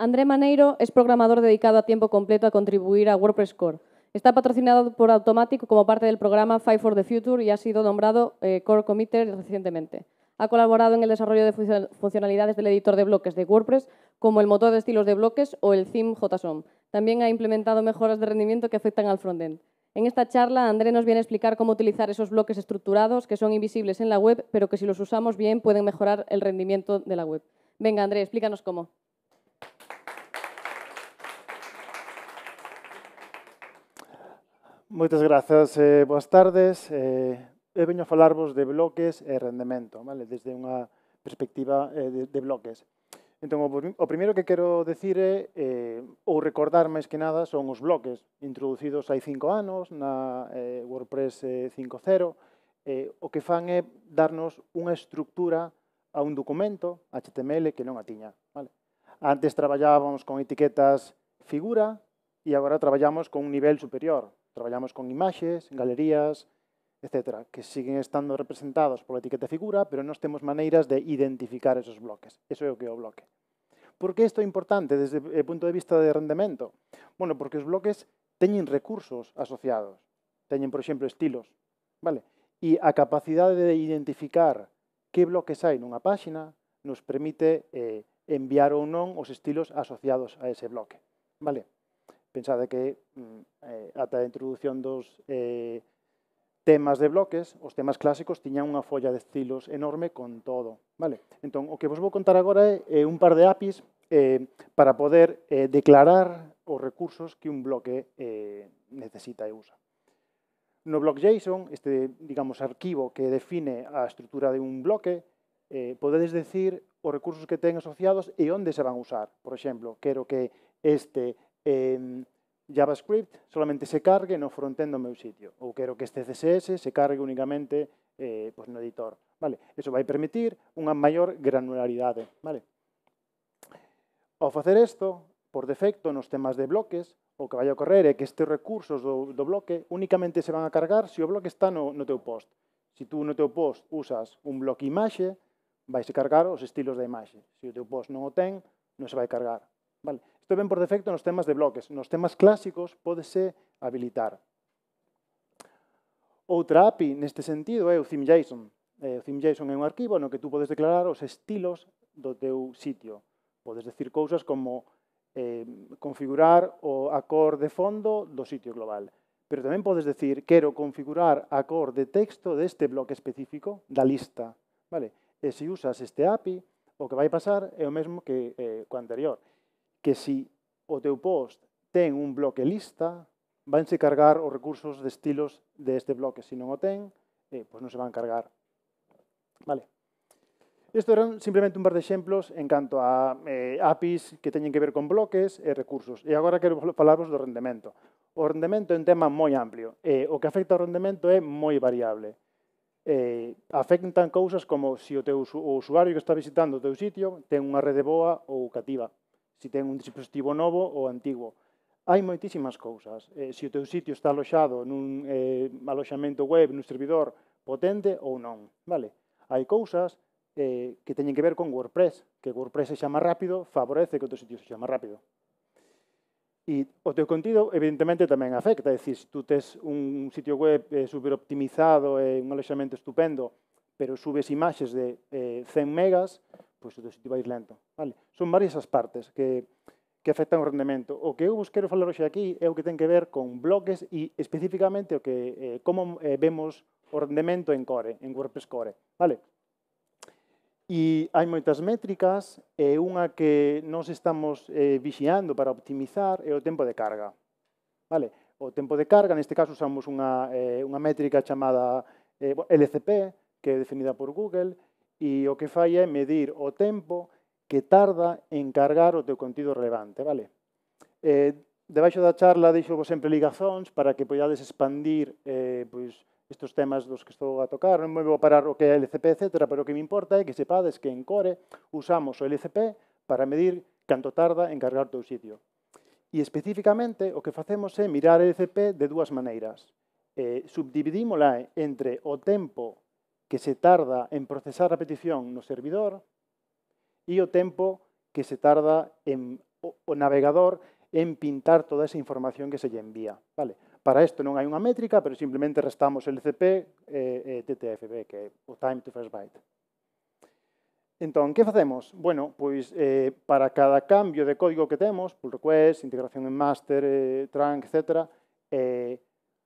André Maneiro es programador dedicado a tiempo completo a contribuir a WordPress Core. Está patrocinado por Automatic como parte del programa Five for the Future y ha sido nombrado eh, Core Committer recientemente. Ha colaborado en el desarrollo de funcionalidades del editor de bloques de WordPress, como el motor de estilos de bloques o el theme JSON. También ha implementado mejoras de rendimiento que afectan al frontend. En esta charla, André nos viene a explicar cómo utilizar esos bloques estructurados que son invisibles en la web, pero que si los usamos bien pueden mejorar el rendimiento de la web. Venga, André, explícanos cómo. Moitas grazas, eh, boas tardes. Eh, eu veño a falarvos de bloques e rendemento, vale? desde unha perspectiva eh, de, de bloques. Entón, o, o primeiro que quero decir é, eh, ou recordar máis que nada, son os bloques introducidos hai cinco anos na eh, WordPress eh, 5.0. Eh, o que fan é darnos unha estructura a un documento HTML que non a tiña. Vale? Antes traballábamos con etiquetas figura e agora traballamos con un nivel superior, Traballamos con imaxes, galerías, etc., que siguen estando representados pola etiqueta figura, pero nos temos maneiras de identificar esos bloques. Eso é o que é o bloque. Por que isto é importante desde o punto de vista de rendemento? Bueno, porque os bloques teñen recursos asociados. Teñen, por exemplo, estilos. Vale? E a capacidade de identificar que bloques hai nunha páxina nos permite eh, enviar ou non os estilos asociados a ese bloque. Vale? pensade que mm, eh, ata a introdución dos eh, temas de bloques, os temas clásicos tiñan unha folla de estilos enorme con todo. Vale? Entón, o que vos vou contar agora é, é un par de APIs eh, para poder eh, declarar os recursos que un bloque eh, necesita e usa. No JSON, este, digamos, arquivo que define a estrutura de un bloque, eh, podedes decir os recursos que ten asociados e onde se van a usar. Por exemplo, quero que este eh, JavaScript solamente se cargue no frontend do meu sitio, ou quero que este CSS se cargue únicamente eh, pois no editor. Vale? Eso vai permitir unha maior granularidade. Vale? Ao facer isto, por defecto, nos temas de bloques, o que vai ocorrer é que estes recursos do, do bloque únicamente se van a cargar se o bloque está no, no teu post. Se tú no teu post usas un bloque imaxe, vais a cargar os estilos da imaxe. Se o teu post non o ten, non se vai cargar. Vale? Isto ven por defecto nos temas de bloques. Nos temas clásicos pódese habilitar. Outra API neste sentido é o ThemeJSON. O ThemeJSON é un arquivo no que tú podes declarar os estilos do teu sitio. Podes decir cousas como eh, configurar o, a cor de fondo do sitio global. Pero tamén podes decir, quero configurar a cor de texto deste bloque específico da lista. Vale? E se usas este API, o que vai pasar é o mesmo que eh, co anterior que si o teu post ten un bloque lista, vanse cargar os recursos de estilos deste bloque. Se non o ten, eh, pois non se van cargar. Vale. Isto eran simplemente un par de exemplos en canto a eh, APIs que teñen que ver con bloques e recursos. E agora quero falarvos do rendemento. O rendemento é un tema moi amplio. E o que afecta ao rendemento é moi variable. E afectan cousas como se o teu o usuario que está visitando o teu sitio ten unha rede boa ou cativa se ten un dispositivo novo ou antigo. Hai moitísimas cousas. Eh, se o teu sitio está aloxado nun eh, aloxamento web, nun servidor potente ou non. Vale? Hai cousas eh, que teñen que ver con WordPress, que WordPress se chama rápido, favorece que o teu sitio se chama rápido. E o teu contido, evidentemente, tamén afecta. É dicir, se tú tes un sitio web eh, superoptimizado e eh, un aloxamento estupendo, pero subes imaxes de eh, 100 megas, pois pues, se vai ir lento. Vale? Son varias as partes que, que afectan o rendemento. O que eu vos quero falar hoxe aquí é o que ten que ver con bloques e especificamente o que eh, como eh, vemos o rendemento en Core, en WordPress Core. Vale? E hai moitas métricas, e unha que nos estamos eh, vixiando para optimizar é o tempo de carga. Vale? O tempo de carga, neste caso usamos unha, eh, unha métrica chamada eh, LCP, que é definida por Google, e o que fai é medir o tempo que tarda en cargar o teu contido relevante, vale? Eh, debaixo da charla deixo vos sempre ligazóns para que podades expandir eh, pois, estes temas dos que estou a tocar. Non me vou parar o que é LCP, etc. Pero o que me importa é que sepades que en Core usamos o LCP para medir canto tarda en cargar o teu sitio. E especificamente o que facemos é mirar LCP de dúas maneiras. Eh, subdividímola entre o tempo que se tarda en procesar a petición no servidor e o tempo que se tarda en o navegador en pintar toda esa información que se lle envía. Vale? Para isto non hai unha métrica, pero simplemente restamos LCP e eh, eh TTFB, que é o time to first byte. Entón, que facemos? Bueno, pois eh, para cada cambio de código que temos, pull request, integración en master, eh, trunk, etc., eh,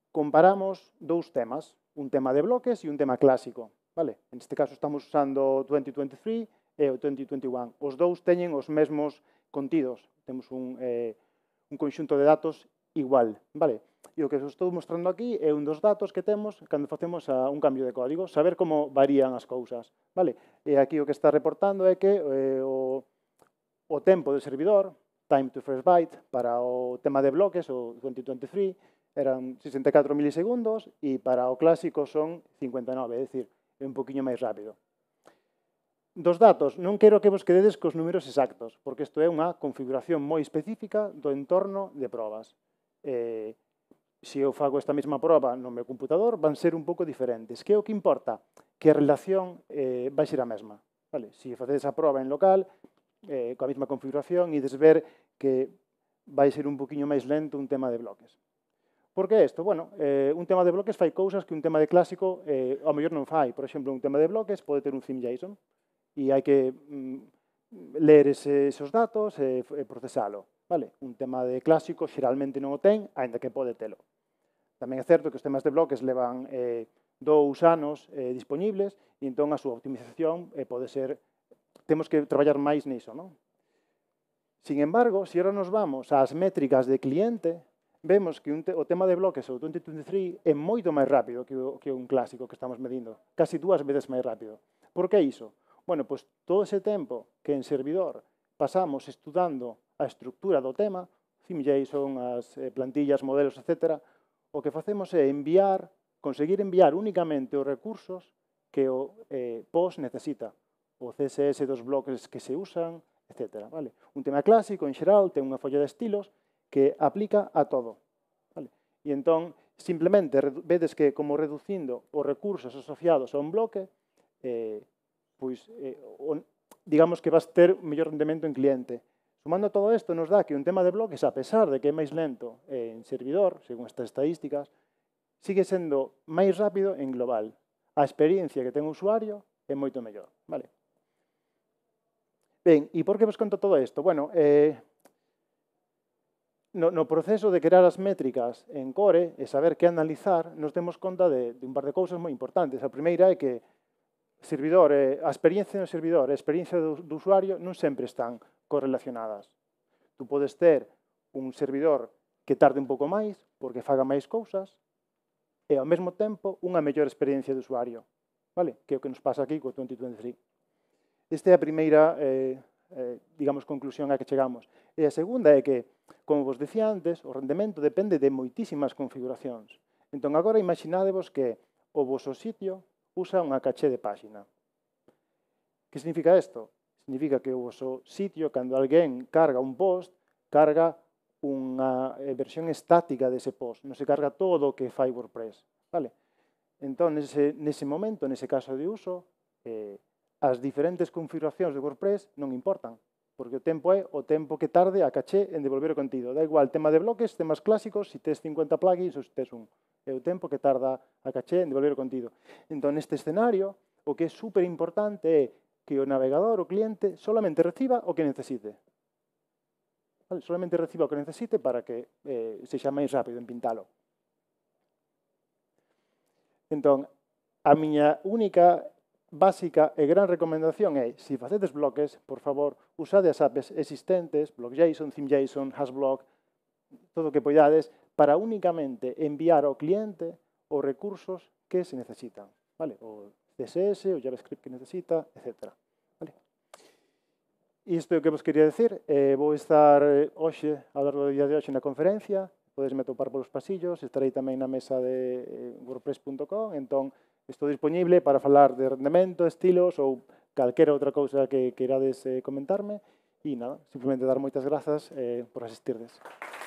comparamos dous temas un tema de bloques y un tema clásico. Vale? En este caso estamos usando 2023 e eh, o 2021. Os dous teñen os mesmos contidos. Temos un, eh, un conxunto de datos igual. Vale? E o que os estou mostrando aquí é un dos datos que temos cando facemos a ah, un cambio de código, saber como varían as cousas. Vale? E aquí o que está reportando é que eh, o, o tempo de servidor, time to first byte, para o tema de bloques, o 2023, eran 64 milisegundos e para o clásico son 59, é dicir, é un poquinho máis rápido. Dos datos, non quero que vos quededes cos números exactos, porque isto é unha configuración moi específica do entorno de probas. Eh, se eu fago esta mesma proba no meu computador, van ser un pouco diferentes. Que é o que importa? Que a relación eh, vai ser a mesma. Vale? Se facedes a proba en local, eh, coa mesma configuración, ides ver que vai ser un poquinho máis lento un tema de bloques. Por que isto? Bueno, eh, un tema de bloques fai cousas que un tema de clásico eh, ao mellor non fai. Por exemplo, un tema de bloques pode ter un theme JSON e hai que mm, ler ese, esos datos e eh, eh, procesalo. Vale? Un tema de clásico xeralmente non o ten, ainda que pode telo. Tamén é certo que os temas de bloques levan eh, dous anos eh, disponibles e entón a súa optimización eh, pode ser temos que traballar máis niso, non? Sin embargo, se si ahora nos vamos ás métricas de cliente, vemos que un te, o tema de bloques, o 2023, é moito máis rápido que, o, que un clásico que estamos medindo, casi dúas veces máis rápido. Por que iso? Bueno, pois todo ese tempo que en servidor pasamos estudando a estructura do tema, CIM-JSON, as eh, plantillas, modelos, etc., o que facemos é enviar, conseguir enviar únicamente os recursos que o eh, POS necesita, o CSS dos bloques que se usan, etc. Vale? Un tema clásico, en xeral, ten unha folla de estilos que aplica a todo. Vale? E entón, simplemente vedes que como reducindo os recursos asociados a un bloque, eh, pois, eh, on, digamos que vas ter un mellor rendemento en cliente. Sumando todo isto, nos dá que un tema de bloques, a pesar de que é máis lento en servidor, según estas estadísticas, sigue sendo máis rápido en global. A experiencia que ten o usuario é moito mellor. Vale? Ben, e por que vos conto todo isto? Bueno, eh, no, no proceso de crear as métricas en Core e saber que analizar, nos demos conta de, de un par de cousas moi importantes. A primeira é que servidor, eh, a experiencia do servidor e a experiencia do, do usuario non sempre están correlacionadas. Tú podes ter un servidor que tarde un pouco máis, porque faga máis cousas, e ao mesmo tempo unha mellor experiencia de usuario. Vale? Que é o que nos pasa aquí co 2023. Esta é a primeira eh, eh, digamos, conclusión a que chegamos. E a segunda é que, como vos decía antes, o rendemento depende de moitísimas configuracións. Entón, agora imaginadevos que o vosso sitio usa unha caché de páxina. Que significa isto? Significa que o vosso sitio, cando alguén carga un post, carga unha eh, versión estática dese post, non se carga todo o que fai WordPress. Vale? Entón, nese, nese momento, nese caso de uso, eh, as diferentes configuracións de WordPress non importan, porque o tempo é o tempo que tarde a caché en devolver o contido. Da igual, tema de bloques, temas clásicos, se tes 50 plugins ou se tes un. É o tempo que tarda a caché en devolver o contido. Entón, neste escenario, o que é super importante é que o navegador, o cliente, solamente reciba o que necesite. Vale? Solamente reciba o que necesite para que eh, sexa máis rápido en pintalo. Entón, a miña única básica e gran recomendación é, se facedes bloques, por favor, usade as apps existentes, BlockJSON, ThemeJSON, HashBlock, todo o que poidades, para únicamente enviar ao cliente os recursos que se necesitan, vale? O CSS, o JavaScript que necesita, etc. Vale? Isto é o que vos quería decir. Eh, vou estar eh, hoxe, ao largo do día de hoxe, na conferencia, Podes me atopar polos pasillos, estarei tamén na mesa de eh, wordpress.com, entón, Estou disponible para falar de rendemento, estilos ou calquera outra cousa que queirades eh, comentarme. E nada, simplemente dar moitas grazas eh, por asistirdes. Aplausos.